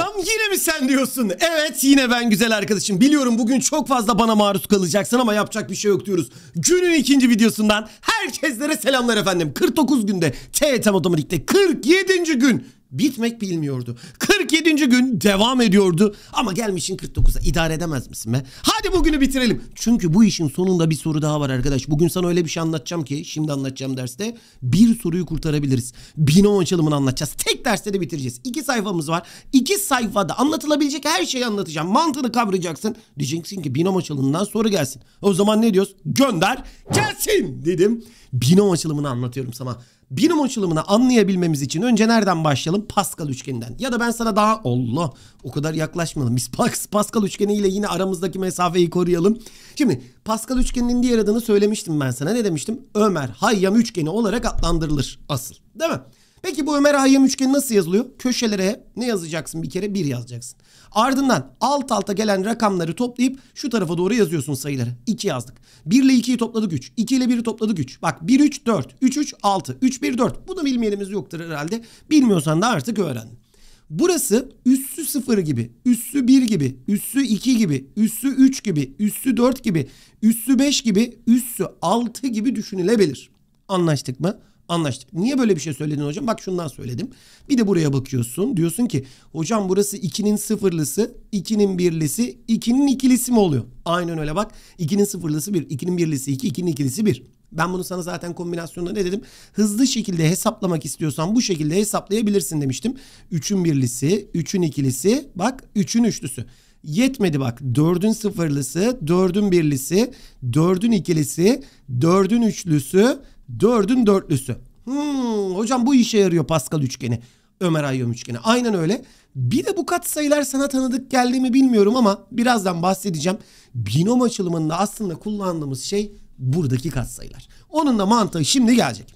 Hocam yine mi sen diyorsun? Evet yine ben güzel arkadaşım. Biliyorum bugün çok fazla bana maruz kalacaksın ama yapacak bir şey yok diyoruz. Günün ikinci videosundan herkeslere selamlar efendim. 49 günde TETM Otomatik'te 47. gün bitmek bilmiyordu. 40 47. gün devam ediyordu. Ama gelmişin 49'a idare edemez misin be? Hadi bugünü bitirelim. Çünkü bu işin sonunda bir soru daha var arkadaş. Bugün sana öyle bir şey anlatacağım ki şimdi anlatacağım derste bir soruyu kurtarabiliriz. Binom açılımını anlatacağız. Tek derste de bitireceğiz. İki sayfamız var. İki sayfada anlatılabilecek her şeyi anlatacağım. Mantığını kavrayacaksın. Diyeceksin ki binom açılımından soru gelsin. O zaman ne diyoruz? Gönder gelsin dedim. Binom açılımını anlatıyorum sana. Binom açılımını anlayabilmemiz için önce nereden başlayalım? Pascal üçgeninden. Ya da ben sana daha Allah o kadar yaklaşmayalım. Biz Pascal üçgeniyle yine aramızdaki mesafeyi koruyalım. Şimdi Pascal üçgeninin diğer adını söylemiştim ben sana. Ne demiştim? Ömer Hayyam üçgeni olarak adlandırılır asıl. Değil mi? Peki bu Ömer Hayyam üçgeni nasıl yazılıyor? Köşelere ne yazacaksın? Bir kere bir yazacaksın. Ardından alt alta gelen rakamları toplayıp şu tarafa doğru yazıyorsun sayıları. 2 yazdık. 1 ile 2'yi topladık 3. 2 ile 1'i topladık 3. Bak 1 3 4 3 3 6 3 1 4. Bunu bilmeyenimiz yoktur herhalde. Bilmiyorsan da artık öğrendin. Burası üssü 0 gibi, üssü 1 gibi, üssü 2 gibi, üssü 3 gibi, üssü 4 gibi, üssü 5 gibi, üssü 6 gibi düşünülebilir. Anlaştık mı? Anlaştık. Niye böyle bir şey söyledin hocam? Bak şundan söyledim. Bir de buraya bakıyorsun. Diyorsun ki hocam burası 2'nin sıfırlısı, 2'nin birlisi, 2'nin ikilisi mi oluyor? Aynen öyle bak. 2'nin sıfırlısı 1, 2'nin birlisi 2, 2'nin ikilisi 1. Ben bunu sana zaten kombinasyonda ne dedim? Hızlı şekilde hesaplamak istiyorsan bu şekilde hesaplayabilirsin demiştim. 3'ün birlisi, 3'ün ikilisi, bak 3'ün üçlüsü. Yetmedi bak. Dördün sıfırlısı, dördün birlisi, dördün ikilisi, dördün üçlüsü, dördün dörtlüsü. Hmm, hocam bu işe yarıyor Pascal üçgeni. Ömer Ayyom üçgeni. Aynen öyle. Bir de bu katsayılar sana tanıdık geldi mi bilmiyorum ama birazdan bahsedeceğim. Binom açılımında aslında kullandığımız şey buradaki katsayılar. Onun da mantığı şimdi gelecek.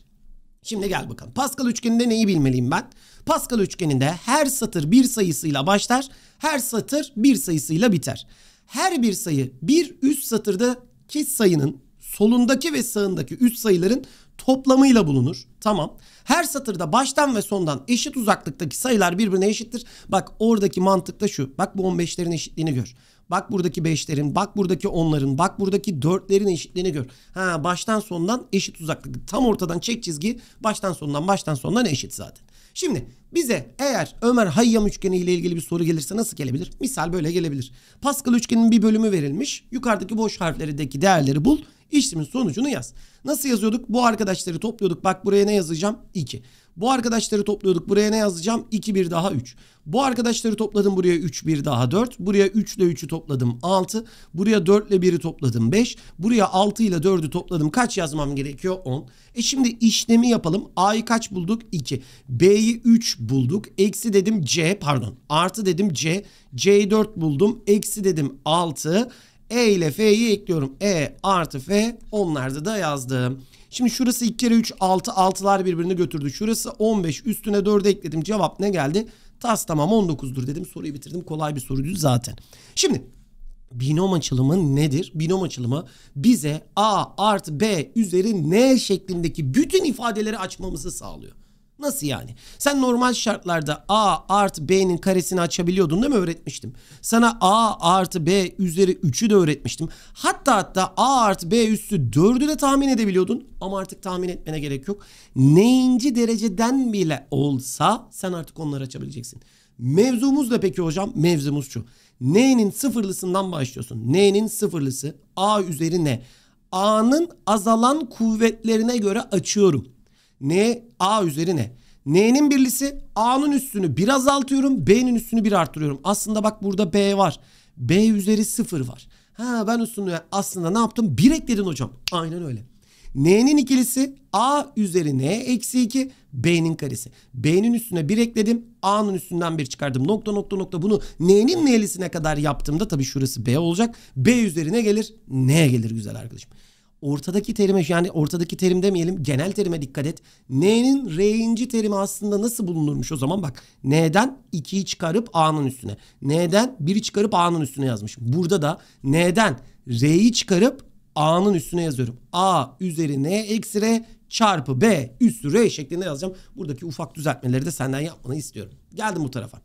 Şimdi gel bakalım. Pascal üçgeninde neyi bilmeliyim ben? Pascal üçgeninde her satır bir sayısıyla başlar, her satır bir sayısıyla biter. Her bir sayı bir üst satırda satırdaki sayının solundaki ve sağındaki üst sayıların toplamıyla bulunur. Tamam. Her satırda baştan ve sondan eşit uzaklıktaki sayılar birbirine eşittir. Bak oradaki mantık da şu. Bak bu 15'lerin eşitliğini gör. Bak buradaki 5'lerin, bak buradaki 10'ların, bak buradaki 4'lerin eşitliğini gör. Ha baştan sondan eşit uzaklık. Tam ortadan çek çizgi baştan sondan baştan sondan eşit zaten. Şimdi bize eğer Ömer Hayyam üçgeni ile ilgili bir soru gelirse nasıl gelebilir? Misal böyle gelebilir. Pascal üçgenin bir bölümü verilmiş. Yukarıdaki boş harflerdeki değerleri bul İşlemin sonucunu yaz. Nasıl yazıyorduk? Bu arkadaşları topluyorduk. Bak buraya ne yazacağım? 2. Bu arkadaşları topluyorduk. Buraya ne yazacağım? 2 1 daha 3. Bu arkadaşları topladım buraya 3 1 daha 4. Buraya 3 ile 3'ü topladım 6. Buraya 4 ile 1'i topladım 5. Buraya 6 ile 4'ü topladım. Kaç yazmam gerekiyor? 10. E şimdi işlemi yapalım. A'yı kaç bulduk? 2. B'yi 3 bulduk. Eksi dedim C pardon. Artı dedim C. C'yi 4 buldum. Eksi dedim 6. E ile F'yi ekliyorum. E artı F onlarda da yazdım. Şimdi şurası 2 kere 3 6 6'lar birbirini götürdü. Şurası 15 üstüne 4 ekledim. Cevap ne geldi? Tas tamam 19'dur dedim. Soruyu bitirdim. Kolay bir soruydu zaten. Şimdi binom açılımı nedir? Binom açılımı bize A artı B üzeri N şeklindeki bütün ifadeleri açmamızı sağlıyor. Nasıl yani? Sen normal şartlarda a artı b'nin karesini açabiliyordun değil mi öğretmiştim? Sana a artı b üzeri 3'ü de öğretmiştim. Hatta hatta a artı b üstü 4'ü de tahmin edebiliyordun. Ama artık tahmin etmene gerek yok. Neyinci dereceden bile olsa sen artık onları açabileceksin. Mevzumuz da peki hocam? Mevzumuz şu. N'nin sıfırlısından başlıyorsun. N'nin sıfırlısı a üzeri ne? A'nın azalan kuvvetlerine göre açıyorum. N A üzeri ne? N'nin birlisi A'nın üstünü bir azaltıyorum. B'nin üstünü bir arttırıyorum. Aslında bak burada B var. B üzeri 0 var. Ha ben üstünü aslında ne yaptım? 1 ekledin hocam. Aynen öyle. N'nin ikilisi A üzeri N eksi 2 B'nin karesi. B'nin üstüne 1 ekledim. A'nın üstünden 1 çıkardım. Nokta nokta nokta bunu N'nin N'lisine kadar yaptığımda tabii şurası B olacak. B üzerine gelir. N gelir güzel arkadaşım ortadaki terime yani ortadaki terim demeyelim genel terime dikkat et. N'nin R'inci terimi aslında nasıl bulunurmuş o zaman bak. N'den 2'yi çıkarıp A'nın üstüne. N'den 1'i çıkarıp A'nın üstüne yazmış. Burada da N'den R'yi çıkarıp A'nın üstüne yazıyorum. A üzeri N eksi R çarpı B üstü R şeklinde yazacağım. Buradaki ufak düzeltmeleri de senden yapmanı istiyorum. Geldim bu tarafa.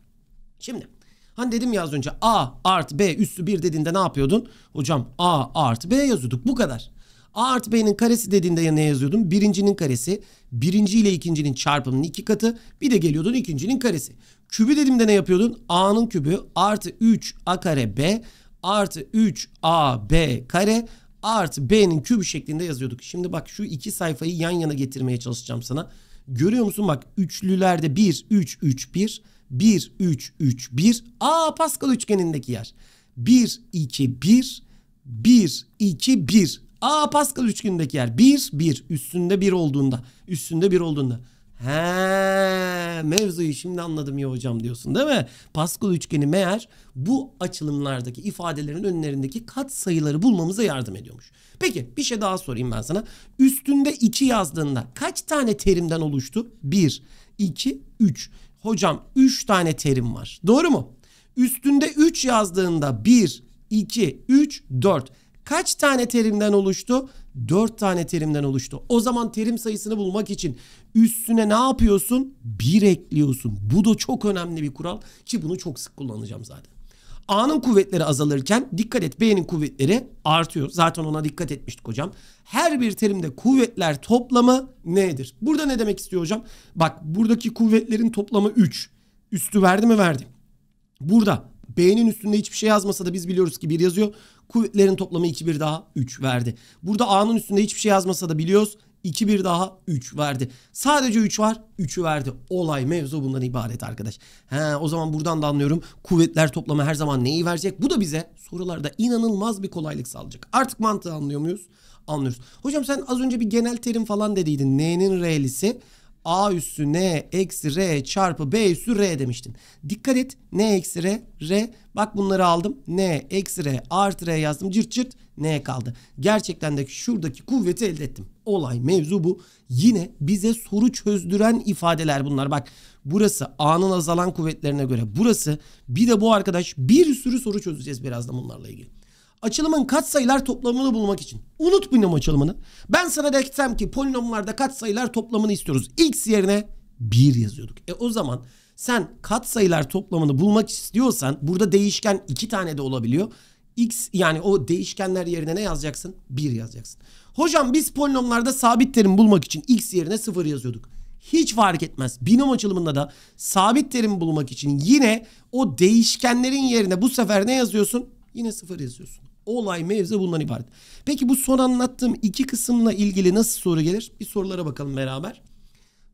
Şimdi Hani dedim ya az önce A artı B üstü 1 dediğinde ne yapıyordun? Hocam A artı B yazıyorduk. Bu kadar. A artı B'nin karesi dediğinde ne yazıyordun? Birincinin karesi. Birinci ile ikincinin çarpımının iki katı. Bir de geliyordun ikincinin karesi. Kübü dediğimde ne yapıyordun? A'nın kübü artı 3 A kare B artı 3 A B kare artı B'nin kübü şeklinde yazıyorduk. Şimdi bak şu iki sayfayı yan yana getirmeye çalışacağım sana. Görüyor musun bak üçlülerde 1, 3, 3, 1, 1, 3, 3, 1. Aa Pascal üçgenindeki yer. 1, 2, 1, 1, 2, 1. A Pascal üçgünündeki yer 1 1 üstünde 1 olduğunda üstünde 1 olduğunda He mevzuyu şimdi anladım ya hocam diyorsun değil mi? Pascal üçgeni meğer bu açılımlardaki ifadelerin önlerindeki kat sayıları bulmamıza yardım ediyormuş. Peki bir şey daha sorayım ben sana. Üstünde 2 yazdığında kaç tane terimden oluştu? 1, 2, 3. Hocam 3 tane terim var. Doğru mu? Üstünde 3 yazdığında 1, 2, 3, 4 kaç tane terimden oluştu? 4 tane terimden oluştu. O zaman terim sayısını bulmak için üstüne ne yapıyorsun? 1 ekliyorsun. Bu da çok önemli bir kural ki bunu çok sık kullanacağım zaten. A'nın kuvvetleri azalırken dikkat et B'nin kuvvetleri artıyor. Zaten ona dikkat etmiştik hocam. Her bir terimde kuvvetler toplamı nedir? Burada ne demek istiyor hocam? Bak buradaki kuvvetlerin toplamı 3. Üstü verdi mi verdi. Burada B'nin üstünde hiçbir şey yazmasa da biz biliyoruz ki 1 yazıyor. Kuvvetlerin toplamı 2 1 daha 3 verdi. Burada A'nın üstünde hiçbir şey yazmasa da biliyoruz. 2 1 daha 3 verdi. Sadece 3 var 3'ü verdi. Olay mevzu bundan ibaret arkadaş. He, o zaman buradan da anlıyorum kuvvetler toplamı her zaman neyi verecek? Bu da bize sorularda inanılmaz bir kolaylık sağlayacak. Artık mantığı anlıyor muyuz? Anlıyoruz. Hocam sen az önce bir genel terim falan dediydin. N'nin R'lisi a üssü n eksi r çarpı b üssü r demiştim. Dikkat et n eksi r r bak bunları aldım n eksi r artı r yazdım cırt cırt n kaldı. Gerçekten de şuradaki kuvveti elde ettim. Olay mevzu bu. Yine bize soru çözdüren ifadeler bunlar. Bak burası a'nın azalan kuvvetlerine göre burası bir de bu arkadaş bir sürü soru çözeceğiz birazdan bunlarla ilgili. Açılımın katsayılar toplamını bulmak için. Unut binom açılımını. Ben sana desem ki polinomlarda katsayılar toplamını istiyoruz. X yerine 1 yazıyorduk. E o zaman sen katsayılar toplamını bulmak istiyorsan burada değişken 2 tane de olabiliyor. X yani o değişkenler yerine ne yazacaksın? 1 yazacaksın. Hocam biz polinomlarda sabit terim bulmak için x yerine 0 yazıyorduk. Hiç fark etmez. Binom açılımında da sabit terim bulmak için yine o değişkenlerin yerine bu sefer ne yazıyorsun? Yine 0 yazıyorsun. Olay mevzu bundan ibaret. Peki bu son anlattığım iki kısımla ilgili nasıl soru gelir? Bir sorulara bakalım beraber.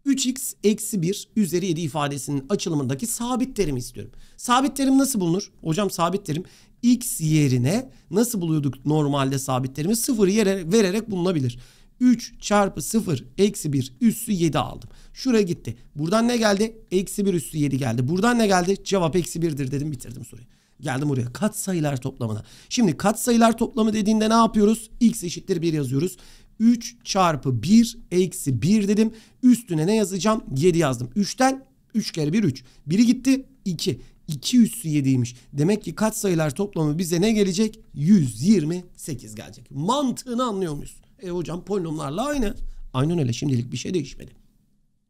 3x eksi 1 üzeri 7 ifadesinin açılımındaki sabit terimi istiyorum. Sabit terim nasıl bulunur? Hocam sabit terim x yerine nasıl buluyorduk normalde sabit terimi? 0 yere vererek bulunabilir. 3 çarpı 0 eksi 1 üssü 7 aldım. Şuraya gitti. Buradan ne geldi? Eksi 1 üssü 7 geldi. Buradan ne geldi? Cevap eksi 1'dir dedim bitirdim soruyu. Geldim buraya sayılar toplamına. Şimdi kat sayılar toplamı dediğinde ne yapıyoruz? X eşittir 1 yazıyoruz. 3 çarpı 1 eksi 1 dedim. Üstüne ne yazacağım? 7 yazdım. 3'ten 3 kere 1 3. Biri gitti 2. 2 üssü 7'ymiş. Demek ki kat sayılar toplamı bize ne gelecek? 128 gelecek. Mantığını anlıyor muyuz? E hocam polinomlarla aynı. Aynen öyle şimdilik bir şey değişmedi.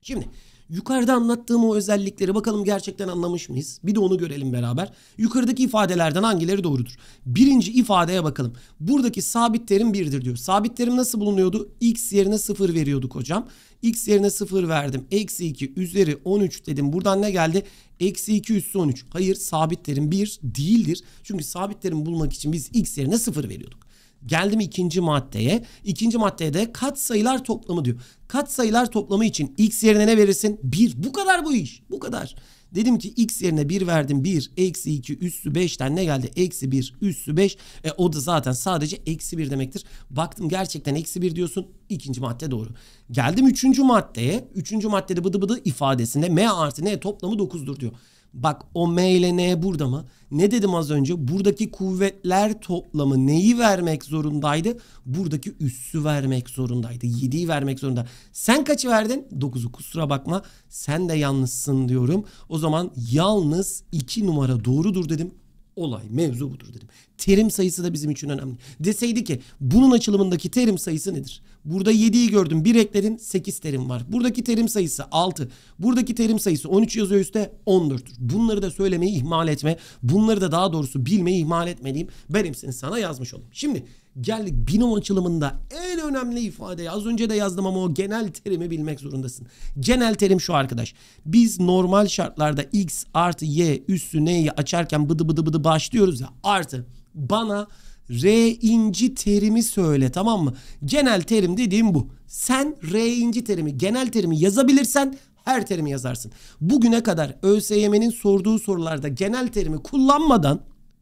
Şimdi Yukarıda anlattığım o özellikleri bakalım gerçekten anlamış mıyız? Bir de onu görelim beraber. Yukarıdaki ifadelerden hangileri doğrudur? Birinci ifadeye bakalım. Buradaki sabit terim 1'dir diyor. Sabit terim nasıl bulunuyordu? X yerine 0 veriyorduk hocam. X yerine 0 verdim. Eksi 2 üzeri 13 dedim. Buradan ne geldi? Eksi 2 üssü 13. Hayır sabit terim 1 değildir. Çünkü sabit terim bulmak için biz x yerine 0 veriyorduk. Geldim ikinci maddeye. İkinci maddede de kat sayılar toplamı diyor. Kat sayılar toplamı için x yerine ne verirsin? 1. Bu kadar bu iş. Bu kadar. Dedim ki x yerine 1 verdim. 1 eksi 2 üssü 5'ten ne geldi? Eksi 1 üssü 5. E, o da zaten sadece eksi 1 demektir. Baktım gerçekten eksi 1 diyorsun. İkinci madde doğru. Geldim üçüncü maddeye. Üçüncü maddede bıdı bıdı ifadesinde m artı n toplamı 9'dur diyor. Bak o M ile N burada mı? Ne dedim az önce? Buradaki kuvvetler toplamı neyi vermek zorundaydı? Buradaki üssü vermek zorundaydı. 7'yi vermek zorunda. Sen kaçı verdin? 9'u kusura bakma. Sen de yanlışsın diyorum. O zaman yalnız 2 numara doğrudur dedim. Olay mevzu budur dedim. Terim sayısı da bizim için önemli. Deseydi ki bunun açılımındaki terim sayısı nedir? Burada 7'yi gördüm. Bir ekledin 8 terim var. Buradaki terim sayısı 6. Buradaki terim sayısı 13 yazıyor üstte 14'tür. Bunları da söylemeyi ihmal etme. Bunları da daha doğrusu bilmeyi ihmal etmeliyim. Ben hepsini sana yazmış oldum. Şimdi geldik binom açılımında en önemli ifadeye az önce de yazdım ama o genel terimi bilmek zorundasın. Genel terim şu arkadaş. Biz normal şartlarda x artı y üssü n'yi açarken bıdı bıdı bıdı başlıyoruz ya artı bana reinci terimi söyle tamam mı? Genel terim dediğim bu. Sen reinci terimi genel terimi yazabilirsen her terimi yazarsın. Bugüne kadar ÖSYM'nin sorduğu sorularda genel terimi kullanmadan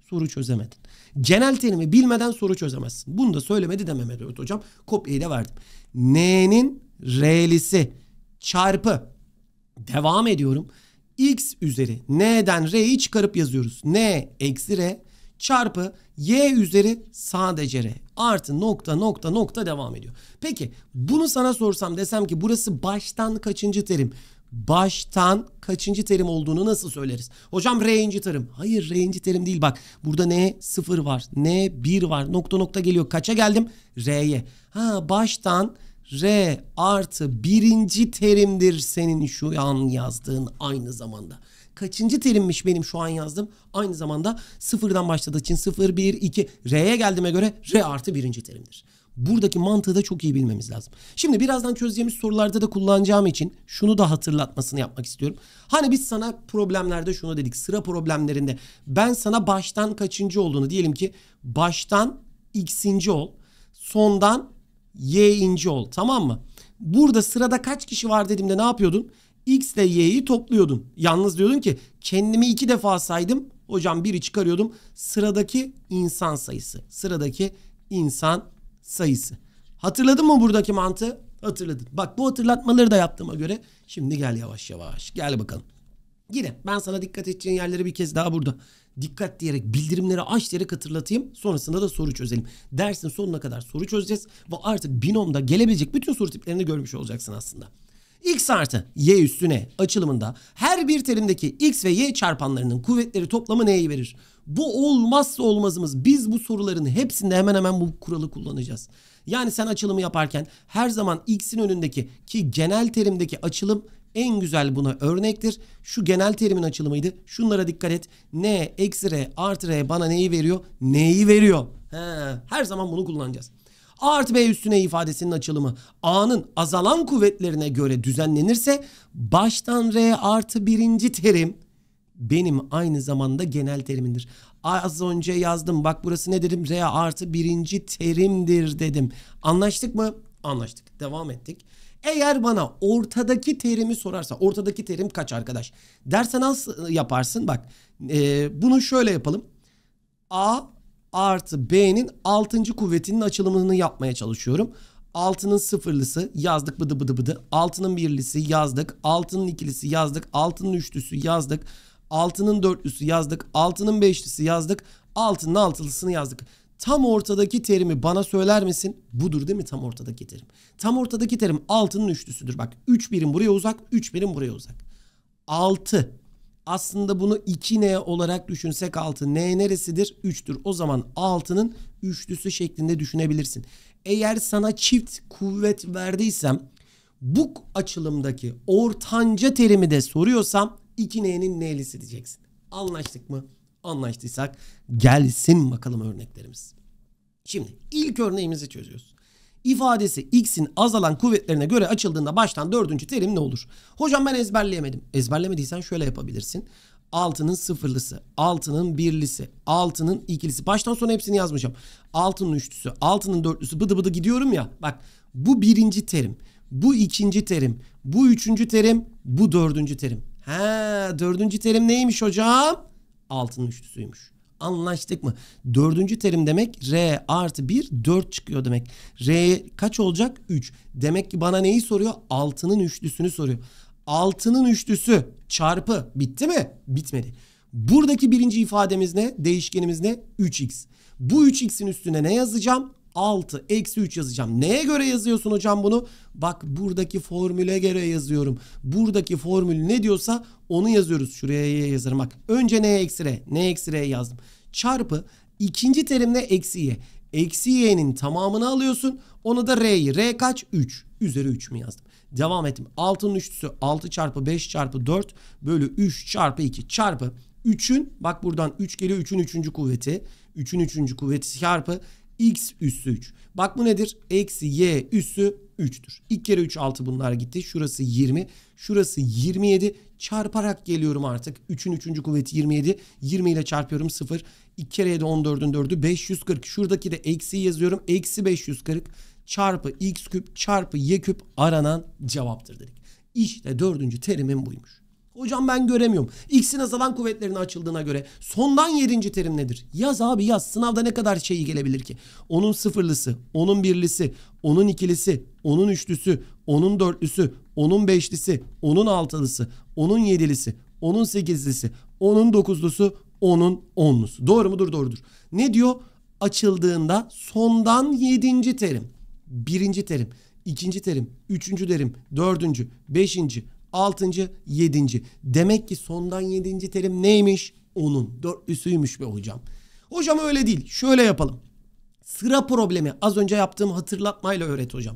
soru çözemedin. Genel terimi bilmeden soru çözemezsin. Bunu da söylemedi de Mehmet Öğüt hocam. Kopyayı da verdim. N'nin R'lisi çarpı devam ediyorum. X üzeri N'den R'yi çıkarıp yazıyoruz. N eksi R çarpı y üzeri sadece r artı nokta nokta nokta devam ediyor. Peki bunu sana sorsam desem ki burası baştan kaçıncı terim? baştan kaçıncı terim olduğunu nasıl söyleriz? Hocam R'inci terim. Hayır R'inci terim değil bak. Burada ne sıfır var. ne bir var. Nokta nokta geliyor. Kaça geldim? R'ye. Ha baştan R artı birinci terimdir senin şu an yazdığın aynı zamanda. Kaçıncı terimmiş benim şu an yazdım? Aynı zamanda sıfırdan başladığı için sıfır bir iki R'ye geldiğime göre R artı birinci terimdir. Buradaki mantığı da çok iyi bilmemiz lazım. Şimdi birazdan çözeceğimiz sorularda da kullanacağım için şunu da hatırlatmasını yapmak istiyorum. Hani biz sana problemlerde şunu dedik. Sıra problemlerinde ben sana baştan kaçıncı olduğunu diyelim ki baştan x'inci ol. Sondan y'inci ol. Tamam mı? Burada sırada kaç kişi var dediğimde ne yapıyordun? X ile Y'yi topluyordun. Yalnız diyordun ki kendimi iki defa saydım. Hocam biri çıkarıyordum. Sıradaki insan sayısı. Sıradaki insan sayısı. Hatırladın mı buradaki mantığı? Hatırladın. Bak bu hatırlatmaları da yaptığıma göre şimdi gel yavaş yavaş. Gel bakalım. Yine ben sana dikkat edeceğin yerleri bir kez daha burada dikkat diyerek bildirimleri aç diyerek hatırlatayım. Sonrasında da soru çözelim. Dersin sonuna kadar soru çözeceğiz ve artık binomda gelebilecek bütün soru tiplerini görmüş olacaksın aslında x artı y üstüne açılımında her bir terimdeki x ve y çarpanlarının kuvvetleri toplamı neyi verir? Bu olmazsa olmazımız. Biz bu soruların hepsinde hemen hemen bu kuralı kullanacağız. Yani sen açılımı yaparken her zaman x'in önündeki ki genel terimdeki açılım en güzel buna örnektir. Şu genel terimin açılımıydı. Şunlara dikkat et. N eksi R artı R bana neyi veriyor? Neyi veriyor? He, her zaman bunu kullanacağız. Art B üstüne ifadesinin açılımı A'nın azalan kuvvetlerine göre düzenlenirse baştan R artı birinci terim benim aynı zamanda genel terimindir Az önce yazdım bak burası ne dedim R artı birinci terimdir dedim. Anlaştık mı? Anlaştık. Devam ettik. Eğer bana ortadaki terimi sorarsa ortadaki terim kaç arkadaş? Dersen nasıl yaparsın? Bak e, bunu şöyle yapalım. A artı B'nin 6. kuvvetinin açılımını yapmaya çalışıyorum. 6'nın sıfırlısı yazdık bıdı bıdı bıdı. 6'nın birlisi yazdık. 6'nın ikilisi yazdık. 6'nın üçlüsü yazdık. 6'nın dörtlüsü yazdık. 6'nın beşlisi yazdık. 6'nın altılısını yazdık. Tam ortadaki terimi bana söyler misin? Budur değil mi tam ortadaki terim? Tam ortadaki terim 6'nın üçlüsüdür. Bak 3 birim buraya uzak, 3 birim buraya uzak. 6 aslında bunu 2N olarak düşünsek 6. N neresidir? 3'tür. O zaman 6'nın üçlüsü şeklinde düşünebilirsin. Eğer sana çift kuvvet verdiysem bu açılımdaki ortanca terimi de soruyorsam 2N'nin N'lisi diyeceksin. Anlaştık mı? Anlaştıysak gelsin bakalım örneklerimiz. Şimdi ilk örneğimizi çözüyoruz ifadesi x'in azalan kuvvetlerine göre açıldığında baştan dördüncü terim ne olur? Hocam ben ezberleyemedim. Ezberlemediysen şöyle yapabilirsin. 6'nın sıfırlısı, 6'nın birlisi, 6'nın ikilisi. Baştan sona hepsini yazmayacağım. 6'nın üçlüsü, 6'nın dörtlüsü bıdı bıdı gidiyorum ya. Bak bu birinci terim, bu ikinci terim, bu üçüncü terim, bu dördüncü terim. He dördüncü terim neymiş hocam? 6'nın üçlüsüymüş. Anlaştık mı? Dördüncü terim demek R artı 1 4 çıkıyor demek. R kaç olacak? 3. Demek ki bana neyi soruyor? altının üçlüsünü soruyor. altının üçlüsü çarpı bitti mi? Bitmedi. Buradaki birinci ifademiz ne? Değişkenimiz ne? 3x. Bu 3x'in üstüne ne yazacağım? 6 eksi 3 yazacağım. Neye göre yazıyorsun hocam bunu? Bak buradaki formüle göre yazıyorum. Buradaki formül ne diyorsa onu yazıyoruz. Şuraya y yazarım. Bak önce n eksi r? n eksi r yazdım. Çarpı ikinci terimle eksi y. Eksi y'nin tamamını alıyorsun. Onu da r'yi. R kaç? 3. Üzeri 3 mü yazdım? Devam ettim. 6'nın üçlüsü 6 çarpı 5 çarpı 4 bölü 3 çarpı 2 çarpı 3'ün bak buradan 3 geliyor 3'ün 3. kuvveti. 3'ün 3. kuvveti çarpı x üssü 3. Bak bu nedir? Eksi y üssü 3'tür. 2 kere 3 6 bunlar gitti. Şurası 20. Şurası 27. Çarparak geliyorum artık. 3'ün 3. kuvveti 27. 20 ile çarpıyorum 0. 2 kere de 14'ün 4'ü 540. Şuradaki de eksi yazıyorum. Eksi 540 çarpı x küp çarpı y küp aranan cevaptır dedik. İşte dördüncü terimim buymuş. Hocam ben göremiyorum. X'in azalan kuvvetlerine açıldığına göre sondan yedinci terim nedir? Yaz abi yaz. Sınavda ne kadar şey gelebilir ki? Onun sıfırlısı, onun birlisi, onun ikilisi, onun üçlüsü, onun dörtlüsü, onun beşlisi, onun altılısı, onun yedilisi, onun sekizlisi, onun dokuzlusu, onun onlusu. Doğru mudur? Doğrudur. Ne diyor? Açıldığında sondan yedinci terim, birinci terim, ikinci terim, üçüncü terim, dördüncü, beşinci, Altıncı, yedinci. Demek ki sondan yedinci terim neymiş? Onun. Dörtlüsüymüş be hocam. Hocam öyle değil. Şöyle yapalım. Sıra problemi az önce yaptığım hatırlatmayla öğret hocam.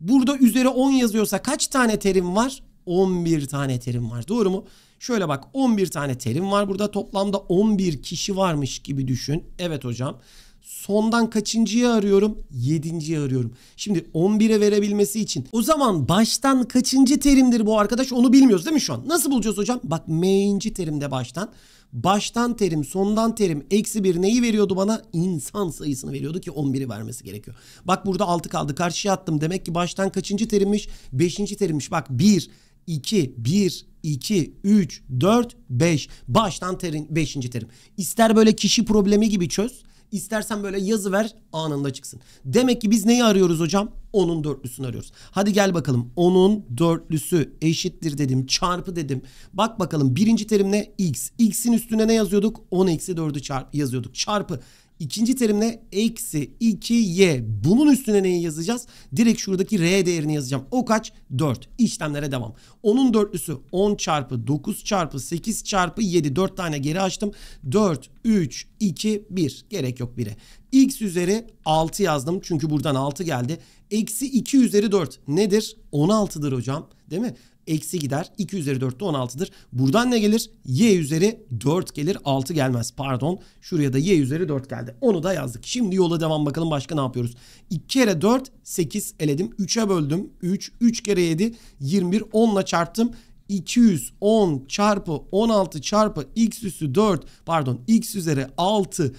Burada üzeri 10 yazıyorsa kaç tane terim var? 11 tane terim var. Doğru mu? Şöyle bak 11 tane terim var burada. Toplamda 11 kişi varmış gibi düşün. Evet hocam. Sondan kaçıncıyı arıyorum? Yedinciyi arıyorum. Şimdi 11'e verebilmesi için. O zaman baştan kaçıncı terimdir bu arkadaş onu bilmiyoruz değil mi şu an? Nasıl bulacağız hocam? Bak m'inci terimde baştan. Baştan terim, sondan terim, eksi bir neyi veriyordu bana? İnsan sayısını veriyordu ki 11'i vermesi gerekiyor. Bak burada 6 kaldı. Karşıya attım. Demek ki baştan kaçıncı terimmiş? 5. terimmiş. Bak 1, 2, 1, 2, 3, 4, 5. Baştan terim, 5. terim. İster böyle kişi problemi gibi çöz İstersen böyle yazı ver anında çıksın. Demek ki biz neyi arıyoruz hocam? Onun dörtlüsünü arıyoruz. Hadi gel bakalım. Onun dörtlüsü eşittir dedim. Çarpı dedim. Bak bakalım birinci terim ne? X. X'in üstüne ne yazıyorduk? 10 eksi 4'ü çarp yazıyorduk. Çarpı. İkinci terimle eksi 2y. Bunun üstüne neyi yazacağız? Direkt şuradaki r değerini yazacağım. O kaç? 4. İşlemlere devam. Onun dörtlüsü 10 çarpı 9 çarpı 8 çarpı 7. 4 tane geri açtım. 4, 3, 2, 1. Gerek yok 1'e. x üzeri 6 yazdım. Çünkü buradan 6 geldi. Eksi 2 üzeri 4 nedir? 16'dır hocam. Değil mi? eksi gider. 2 üzeri 4 16'dır. Buradan ne gelir? Y üzeri 4 gelir. 6 gelmez pardon. Şuraya da Y üzeri 4 geldi. Onu da yazdık. Şimdi yola devam bakalım başka ne yapıyoruz? 2 kere 4 8 eledim. 3'e böldüm. 3. 3 kere 7 21. 10 ile çarptım. 210 çarpı 16 çarpı x üssü 4 pardon x üzeri 6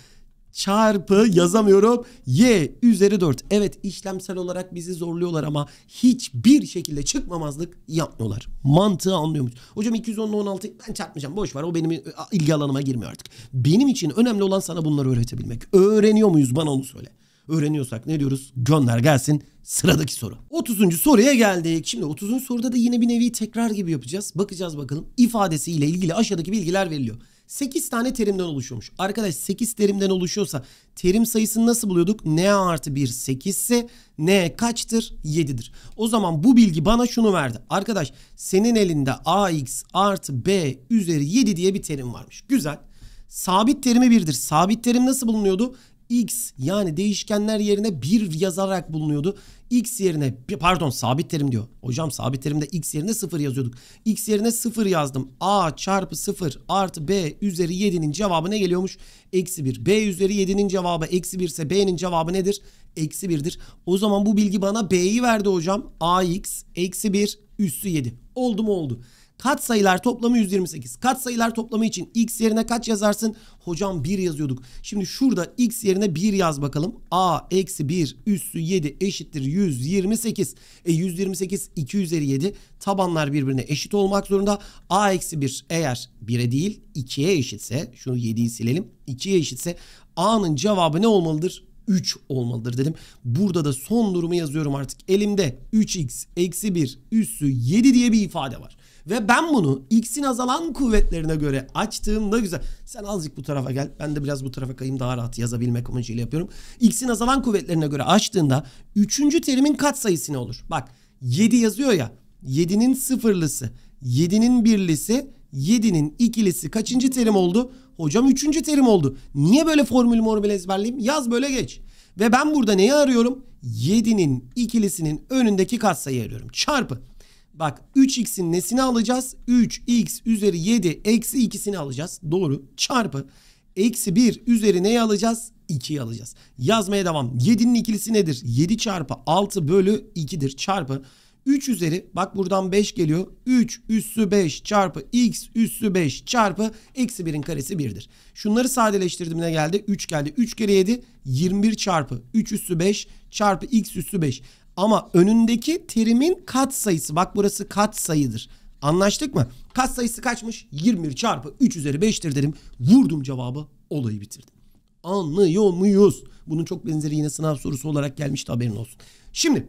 çarpı yazamıyorum. Y üzeri 4. Evet işlemsel olarak bizi zorluyorlar ama hiçbir şekilde çıkmamazlık yapmıyorlar. Mantığı anlıyormuş. Hocam 210 16 ben çarpmayacağım. Boş var. o benim e, ilgi alanıma girmiyor artık. Benim için önemli olan sana bunları öğretebilmek. Öğreniyor muyuz bana onu söyle. Öğreniyorsak ne diyoruz? Gönder gelsin sıradaki soru. 30. soruya geldik. Şimdi 30. soruda da yine bir nevi tekrar gibi yapacağız. Bakacağız bakalım ifadesiyle ilgili aşağıdaki bilgiler veriliyor. 8 tane terimden oluşuyormuş. Arkadaş 8 terimden oluşuyorsa terim sayısını nasıl buluyorduk? N artı 1 8 ise N kaçtır? 7'dir. O zaman bu bilgi bana şunu verdi. Arkadaş senin elinde AX artı B üzeri 7 diye bir terim varmış. Güzel. Sabit terimi 1'dir. Sabit terim nasıl bulunuyordu? x yani değişkenler yerine 1 yazarak bulunuyordu. x yerine pardon sabit terim diyor. Hocam sabit terimde x yerine 0 yazıyorduk. x yerine 0 yazdım. a çarpı 0 artı b üzeri 7'nin cevabı ne geliyormuş? Eksi 1. b üzeri 7'nin cevabı eksi 1 ise b'nin cevabı nedir? Eksi 1'dir. O zaman bu bilgi bana b'yi verdi hocam. ax eksi 1 üssü 7. Oldu mu oldu. Kat sayılar toplamı 128. Kat sayılar toplamı için x yerine kaç yazarsın? Hocam 1 yazıyorduk. Şimdi şurada x yerine 1 yaz bakalım. a eksi 1 üssü 7 eşittir 128. E 128 2 üzeri 7 tabanlar birbirine eşit olmak zorunda. a eksi 1 eğer 1'e değil 2'ye eşitse şunu 7'yi silelim. 2'ye eşitse a'nın cevabı ne olmalıdır? 3 olmalıdır dedim. Burada da son durumu yazıyorum artık. Elimde 3x eksi 1 üssü 7 diye bir ifade var. Ve ben bunu X'in azalan kuvvetlerine göre açtığımda güzel. Sen azıcık bu tarafa gel. Ben de biraz bu tarafa kayayım daha rahat yazabilmek amacıyla yapıyorum. X'in azalan kuvvetlerine göre açtığında 3. terimin katsayısı ne olur? Bak 7 yazıyor ya. 7'nin sıfırlısı, 7'nin birlisi, 7'nin ikilisi kaçıncı terim oldu? Hocam 3. terim oldu. Niye böyle formül mormül ezberleyeyim? Yaz böyle geç. Ve ben burada neyi arıyorum? 7'nin ikilisinin önündeki katsayı arıyorum. Çarpı Bak 3x'in nesini alacağız? 3x üzeri 7 eksi 2'sini alacağız. Doğru. Çarpı. Eksi 1 üzeri neyi alacağız? 2'yi alacağız. Yazmaya devam. 7'nin ikilisi nedir? 7 çarpı 6 bölü 2'dir. Çarpı. 3 üzeri bak buradan 5 geliyor. 3 üssü 5 çarpı x üssü 5 çarpı eksi 1'in karesi 1'dir. Şunları sadeleştirdim ne geldi? 3 geldi. 3 kere 7 21 çarpı 3 üssü 5 çarpı x üssü 5. Ama önündeki terimin kat sayısı. Bak burası kat sayıdır. Anlaştık mı? Kat sayısı kaçmış? 20 çarpı 3 üzeri 5'tir dedim Vurdum cevabı. Olayı bitirdim. Anlıyor muyuz? Bunun çok benzeri yine sınav sorusu olarak gelmişti haberin olsun. Şimdi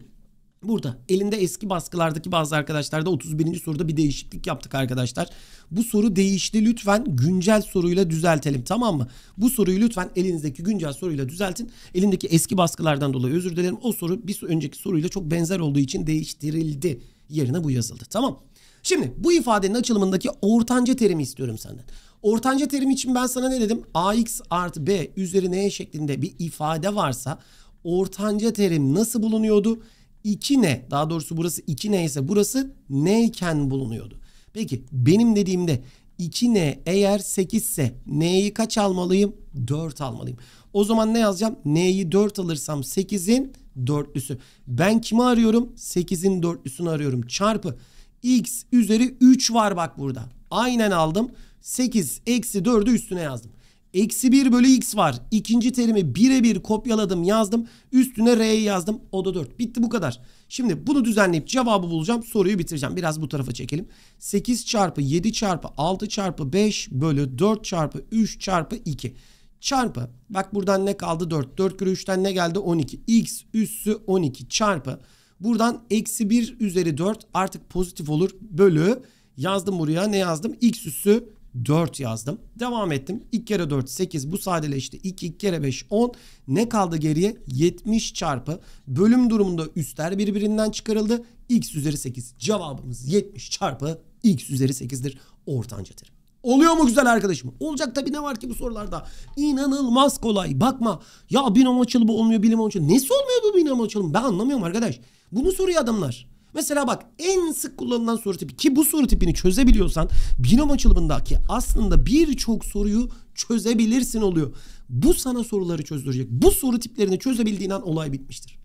Burada elinde eski baskılardaki bazı arkadaşlar da 31. soruda bir değişiklik yaptık arkadaşlar. Bu soru değişti lütfen güncel soruyla düzeltelim tamam mı? Bu soruyu lütfen elinizdeki güncel soruyla düzeltin. Elindeki eski baskılardan dolayı özür dilerim. O soru bir önceki soruyla çok benzer olduğu için değiştirildi. Yerine bu yazıldı tamam. Şimdi bu ifadenin açılımındaki ortanca terimi istiyorum senden. Ortanca terim için ben sana ne dedim? AX artı B üzeri N şeklinde bir ifade varsa ortanca terim nasıl bulunuyordu? 2 ne daha doğrusu burası 2 neyse, ise burası neyken bulunuyordu. Peki benim dediğimde 2 ne eğer 8 ise n'yi kaç almalıyım? 4 almalıyım. O zaman ne yazacağım? N'yi 4 alırsam 8'in dörtlüsü. Ben kimi arıyorum? 8'in dörtlüsünü arıyorum. Çarpı x üzeri 3 var bak burada. Aynen aldım. 8 eksi 4'ü üstüne yazdım. Eksi 1 bölü x var. İkinci terimi birebir kopyaladım yazdım. Üstüne r'yi yazdım. O da 4. Bitti bu kadar. Şimdi bunu düzenleyip cevabı bulacağım. Soruyu bitireceğim. Biraz bu tarafa çekelim. 8 çarpı 7 çarpı 6 çarpı 5 bölü 4 çarpı 3 çarpı 2 çarpı. Bak buradan ne kaldı? 4. 4 kere 3'ten ne geldi? 12. x üssü 12 çarpı. Buradan eksi 1 üzeri 4 artık pozitif olur. Bölü yazdım buraya ne yazdım? x üssü 4 yazdım. Devam ettim. 2 kere 4 8 bu sadeleşti. 2 2 kere 5 10. Ne kaldı geriye? 70 çarpı bölüm durumunda üstler birbirinden çıkarıldı. X üzeri 8 cevabımız 70 çarpı X üzeri 8'dir. Ortanca terim. Oluyor mu güzel arkadaşım? Olacak tabii ne var ki bu sorularda? İnanılmaz kolay. Bakma. Ya binom bu olmuyor bilim açılımı. Nesi olmuyor bu binom açılımı? Ben anlamıyorum arkadaş. Bunu soruyor adamlar. Mesela bak en sık kullanılan soru tipi ki bu soru tipini çözebiliyorsan binom açılımındaki aslında birçok soruyu çözebilirsin oluyor. Bu sana soruları çözdürecek. Bu soru tiplerini çözebildiğin an olay bitmiştir.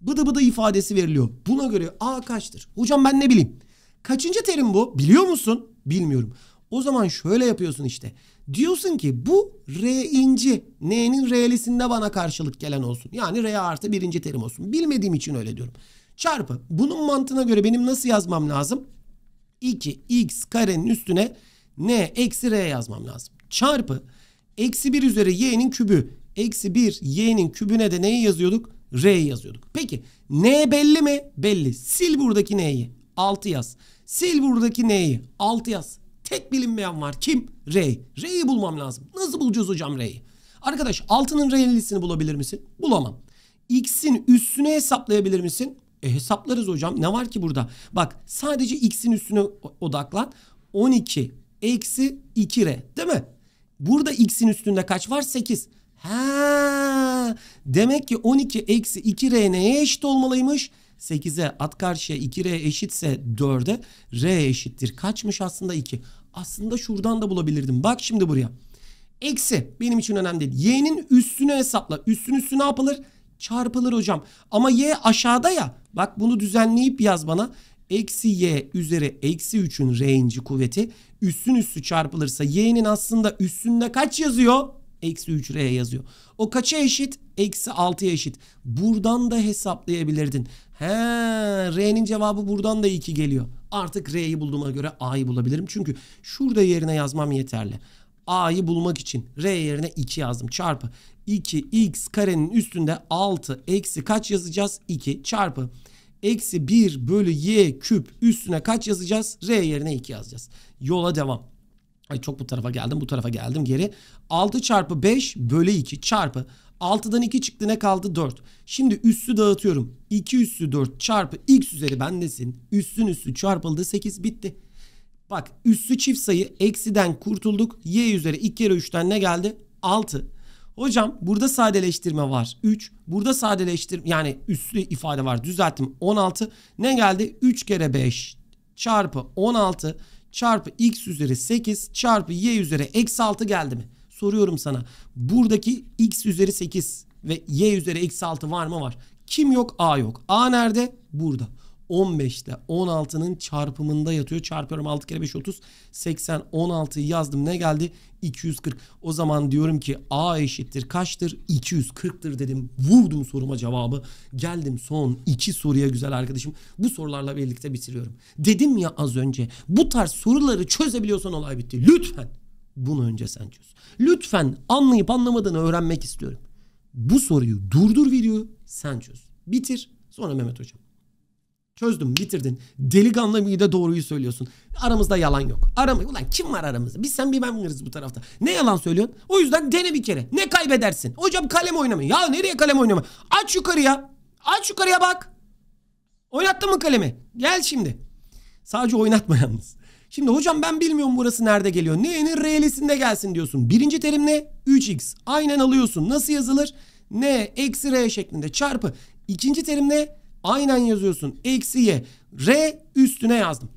Bıdı bıdı ifadesi veriliyor. Buna göre A kaçtır? Hocam ben ne bileyim. Kaçıncı terim bu? Biliyor musun? Bilmiyorum. O zaman şöyle yapıyorsun işte. Diyorsun ki bu R inci. N'nin R'lisinde bana karşılık gelen olsun. Yani R artı birinci terim olsun. Bilmediğim için öyle diyorum çarpı. Bunun mantığına göre benim nasıl yazmam lazım? 2x karenin üstüne n eksi r yazmam lazım. Çarpı eksi 1 üzeri y'nin kübü. Eksi 1 y'nin kübüne de neyi yazıyorduk? R'yi yazıyorduk. Peki n belli mi? Belli. Sil buradaki n'yi. 6 yaz. Sil buradaki n'yi. 6 yaz. Tek bilinmeyen var. Kim? R. R'yi bulmam lazım. Nasıl bulacağız hocam R'yi? Arkadaş 6'nın r'lisini bulabilir misin? Bulamam. X'in üstüne hesaplayabilir misin? E hesaplarız hocam. Ne var ki burada? Bak sadece x'in üstüne odaklan. 12 eksi 2r değil mi? Burada x'in üstünde kaç var? 8. Ha, demek ki 12 eksi 2r neye eşit olmalıymış? 8'e at karşıya 2r eşitse 4'e r eşittir. Kaçmış aslında 2. Aslında şuradan da bulabilirdim. Bak şimdi buraya. Eksi benim için önemli değil. Y'nin üstünü hesapla. Üstün üstü ne yapılır? çarpılır hocam. Ama y aşağıda ya. Bak bunu düzenleyip yaz bana. Eksi y üzeri eksi 3'ün range'i kuvveti. Üssün üssü çarpılırsa y'nin aslında üstünde kaç yazıyor? Eksi 3r yazıyor. O kaça eşit? Eksi 6'ya eşit. Buradan da hesaplayabilirdin. He, R'nin cevabı buradan da 2 geliyor. Artık R'yi bulduğuma göre A'yı bulabilirim. Çünkü şurada yerine yazmam yeterli. A'yı bulmak için R yerine 2 yazdım. Çarpı 2x karenin üstünde 6 eksi kaç yazacağız? 2 çarpı eksi 1 bölü y küp üstüne kaç yazacağız? R yerine 2 yazacağız. Yola devam. Ay çok bu tarafa geldim bu tarafa geldim geri. 6 çarpı 5 bölü 2 çarpı 6'dan 2 çıktı ne kaldı? 4. Şimdi üssü dağıtıyorum. 2 üssü 4 çarpı x üzeri bendesin. Üssün üssü çarpıldı 8 bitti. Bak üssü çift sayı eksiden kurtulduk. Y üzeri 2 kere 3'ten ne geldi? 6. Hocam burada sadeleştirme var 3. Burada sadeleştirme yani üslü ifade var düzelttim 16. Ne geldi? 3 kere 5 çarpı 16 çarpı x üzeri 8 çarpı y üzeri eksi 6 geldi mi? Soruyorum sana buradaki x üzeri 8 ve y üzeri eksi 6 var mı var? Kim yok? A yok. A nerede? Burada. 15'te 16'nın çarpımında yatıyor. Çarpıyorum 6 kere 5 30. 80 16 yazdım. Ne geldi? 240. O zaman diyorum ki A eşittir kaçtır? 240'tır dedim. Vurdum soruma cevabı. Geldim son iki soruya güzel arkadaşım. Bu sorularla birlikte bitiriyorum. Dedim ya az önce bu tarz soruları çözebiliyorsan olay bitti. Lütfen bunu önce sen çöz. Lütfen anlayıp anlamadığını öğrenmek istiyorum. Bu soruyu durdur videoyu sen çöz. Bitir sonra Mehmet hocam. Çözdüm, bitirdin. Delikanlı mide doğruyu söylüyorsun. Aramızda yalan yok. Aram Ulan kim var aramızda? Biz sen bir ben varız bu tarafta. Ne yalan söylüyorsun? O yüzden dene bir kere. Ne kaybedersin? Hocam kalem oynamayın. Ya nereye kalem oynama? Aç yukarıya. Aç yukarıya bak. Oynattın mı kalemi? Gel şimdi. Sadece oynatma yalnız. Şimdi hocam ben bilmiyorum burası nerede geliyor. N'nin reylesinde gelsin diyorsun. Birinci terim ne? 3x. Aynen alıyorsun. Nasıl yazılır? Ne eksi R şeklinde çarpı. İkinci terim ne? Aynen yazıyorsun. Eksi y. R üstüne yazdım.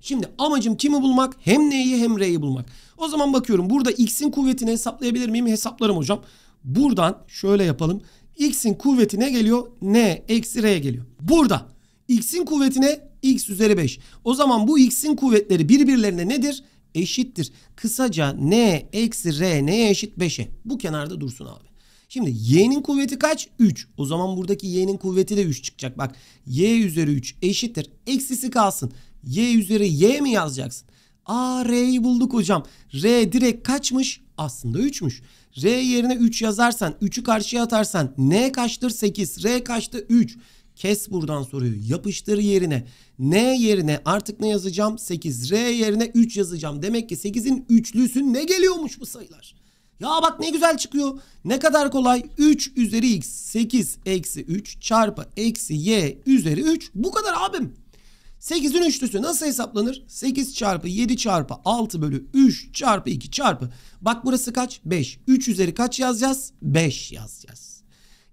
Şimdi amacım kimi bulmak? Hem n'yi hem r'yi bulmak. O zaman bakıyorum burada x'in kuvvetini hesaplayabilir miyim? Hesaplarım hocam. Buradan şöyle yapalım. x'in kuvveti ne geliyor? n eksi r geliyor. Burada x'in kuvvetine x üzeri 5. O zaman bu x'in kuvvetleri birbirlerine nedir? Eşittir. Kısaca n eksi r neye eşit? 5'e. Bu kenarda dursun abi. Şimdi y'nin kuvveti kaç? 3. O zaman buradaki y'nin kuvveti de 3 çıkacak. Bak y üzeri 3 eşittir. Eksisi kalsın. y üzeri y mi yazacaksın? Aa R'yi bulduk hocam. R direkt kaçmış? Aslında 3'müş. R yerine 3 yazarsan, 3'ü karşıya atarsan N kaçtır? 8. R kaçtı? 3. Kes buradan soruyu. Yapıştır yerine. N yerine artık ne yazacağım? 8. R yerine 3 yazacağım. Demek ki 8'in üçlüsü ne geliyormuş bu sayılar? Ya bak ne güzel çıkıyor. Ne kadar kolay. 3 üzeri x 8 eksi 3 çarpı eksi y üzeri 3. Bu kadar abim. 8'in üçlüsü nasıl hesaplanır? 8 çarpı 7 çarpı 6 bölü 3 çarpı 2 çarpı. Bak burası kaç? 5. 3 üzeri kaç yazacağız? 5 yazacağız.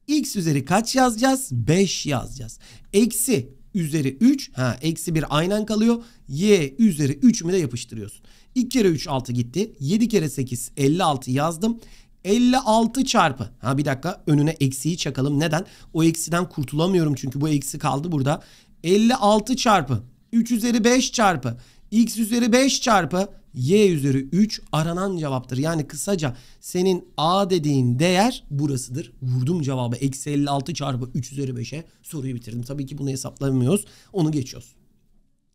X üzeri kaç yazacağız? 5 yazacağız. Eksi üzeri 3. Ha eksi 1 aynen kalıyor. Y üzeri 3 mü de yapıştırıyorsun. 2 kere 3 6 gitti. 7 kere 8 56 yazdım. 56 çarpı. Ha bir dakika önüne eksiyi çakalım. Neden? O eksiden kurtulamıyorum çünkü bu eksi kaldı burada. 56 çarpı 3 üzeri 5 çarpı x üzeri 5 çarpı y üzeri 3 aranan cevaptır. Yani kısaca senin a dediğin değer burasıdır. Vurdum cevabı. Eksi 56 çarpı 3 üzeri 5'e soruyu bitirdim. Tabii ki bunu hesaplamıyoruz. Onu geçiyoruz.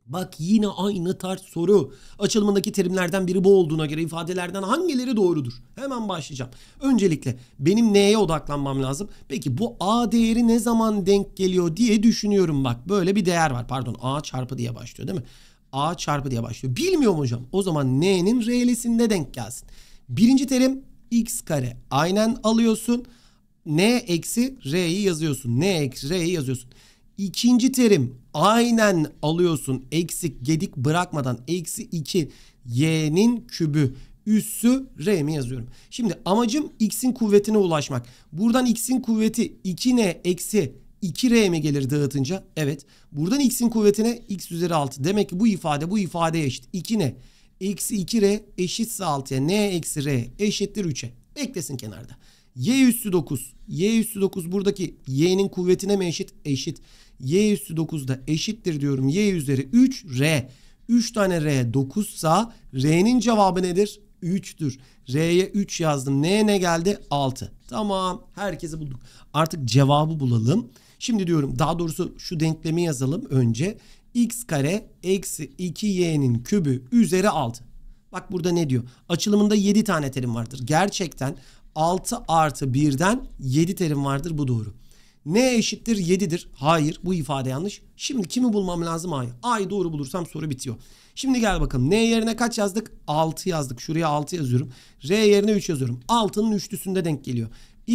Bak yine aynı tarz soru. Açılımındaki terimlerden biri bu olduğuna göre ifadelerden hangileri doğrudur? Hemen başlayacağım. Öncelikle benim neye odaklanmam lazım? Peki bu A değeri ne zaman denk geliyor diye düşünüyorum bak. Böyle bir değer var. Pardon A çarpı diye başlıyor değil mi? A çarpı diye başlıyor. Bilmiyorum hocam. O zaman N'nin R'lisinde denk gelsin. Birinci terim X kare. Aynen alıyorsun. N eksi R'yi yazıyorsun. N eksi R'yi yazıyorsun. İkinci terim aynen alıyorsun. Eksik gedik bırakmadan. Eksi 2 Y'nin kübü üssü R mi yazıyorum. Şimdi amacım x'in kuvvetine ulaşmak. Buradan x'in kuvveti 2n eksi 2R mi gelir dağıtınca? Evet. Buradan x'in kuvvetine x üzeri 6. Demek ki bu ifade bu ifade eşit. 2 ne? x 2R eşitse 6'ya. N eksi R eşittir 3'e. Beklesin kenarda. Y üssü 9. Y üssü 9 buradaki y'nin kuvvetine mi eşit? Eşit. Y üssü 9 da eşittir diyorum. Y üzeri 3 R. 3 tane R 9 sa R'nin cevabı nedir? 3'tür. R'ye 3 yazdım. N'ye ne geldi? 6. Tamam. Herkesi bulduk. Artık cevabı bulalım. Şimdi diyorum daha doğrusu şu denklemi yazalım önce. x kare eksi 2y'nin kübü üzeri 6. Bak burada ne diyor? Açılımında 7 tane terim vardır. Gerçekten 6 artı 1'den 7 terim vardır bu doğru. Ne eşittir 7'dir? Hayır bu ifade yanlış. Şimdi kimi bulmam lazım A'yı? A'yı doğru bulursam soru bitiyor. Şimdi gel bakalım. N yerine kaç yazdık? 6 yazdık. Şuraya 6 yazıyorum. R yerine 3 yazıyorum. 6'nın üçlüsünde denk geliyor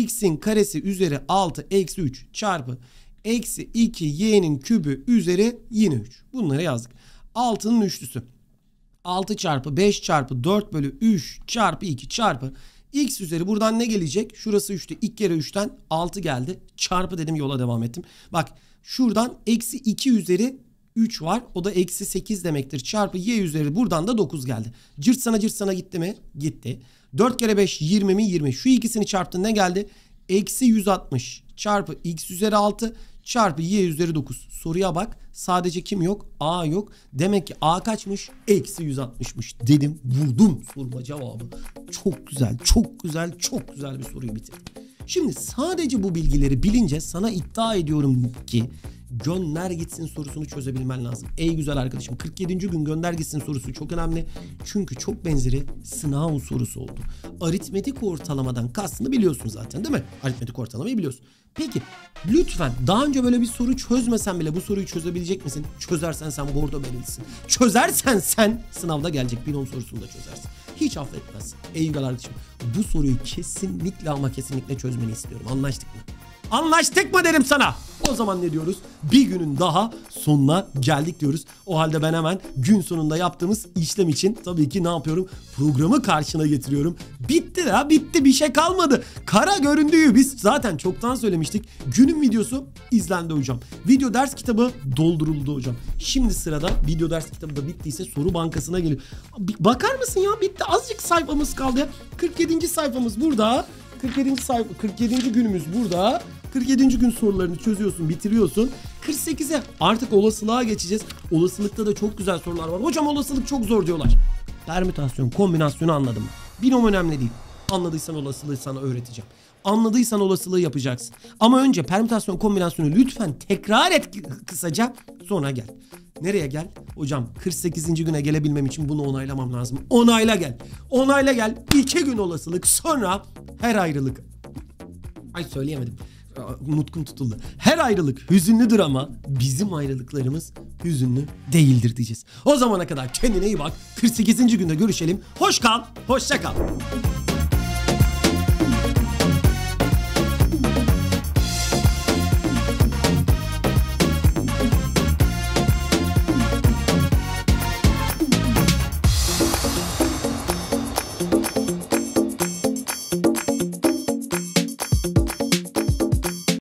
x'in karesi üzeri 6 eksi 3 çarpı eksi 2 y'nin kübü üzeri yine 3. Bunları yazdık. 6'nın üçlüsü. 6 çarpı 5 çarpı 4 bölü 3 çarpı 2 çarpı x üzeri buradan ne gelecek? Şurası 3'tü. 2 kere 3'ten 6 geldi. Çarpı dedim yola devam ettim. Bak şuradan eksi 2 üzeri 3 var. O da eksi 8 demektir. Çarpı y üzeri buradan da 9 geldi. Cırt sana cırt sana gitti mi? Gitti. 4 kere 5 20 mi 20. Şu ikisini çarptın ne geldi? Eksi 160 çarpı x üzeri 6 çarpı y üzeri 9. Soruya bak. Sadece kim yok? A yok. Demek ki A kaçmış? Eksi 160'mış dedim. Vurdum soruma cevabı. Çok güzel, çok güzel, çok güzel bir soruyu bitirdim. Şimdi sadece bu bilgileri bilince sana iddia ediyorum ki gönder gitsin sorusunu çözebilmen lazım. Ey güzel arkadaşım 47. gün gönder gitsin sorusu çok önemli. Çünkü çok benzeri sınav sorusu oldu. Aritmetik ortalamadan kastını biliyorsun zaten değil mi? Aritmetik ortalamayı biliyorsun. Peki lütfen daha önce böyle bir soru çözmesen bile bu soruyu çözebilecek misin? Çözersen sen bordo belirlisin. Çözersen sen sınavda gelecek on sorusunu da çözersin. Hiç affetmez. Ey güzel arkadaşım bu soruyu kesinlikle ama kesinlikle çözmeni istiyorum. Anlaştık mı? Anlaştık mı derim sana? O zaman ne diyoruz? Bir günün daha sonuna geldik diyoruz. O halde ben hemen gün sonunda yaptığımız işlem için tabii ki ne yapıyorum? Programı karşına getiriyorum. Bitti ya bitti bir şey kalmadı. Kara göründüğü biz zaten çoktan söylemiştik. Günün videosu izlendi hocam. Video ders kitabı dolduruldu hocam. Şimdi sırada video ders kitabı da bittiyse soru bankasına geliyor. Bakar mısın ya bitti azıcık sayfamız kaldı 47. sayfamız burada. 47. sayfa 47. günümüz burada. 47. gün sorularını çözüyorsun, bitiriyorsun. 48'e artık olasılığa geçeceğiz. Olasılıkta da çok güzel sorular var. Hocam olasılık çok zor diyorlar. Permütasyon, kombinasyonu anladım. Binom önemli değil. Anladıysan olasılığı sana öğreteceğim anladıysan olasılığı yapacaksın. Ama önce permütasyon kombinasyonu lütfen tekrar et kısaca sonra gel. Nereye gel? Hocam 48. güne gelebilmem için bunu onaylamam lazım. Onayla gel. Onayla gel. İki gün olasılık sonra her ayrılık. Ay söyleyemedim. Nutkum tutuldu. Her ayrılık hüzünlüdür ama bizim ayrılıklarımız hüzünlü değildir diyeceğiz. O zamana kadar kendine iyi bak. 48. günde görüşelim. Hoş kal, hoşça kal.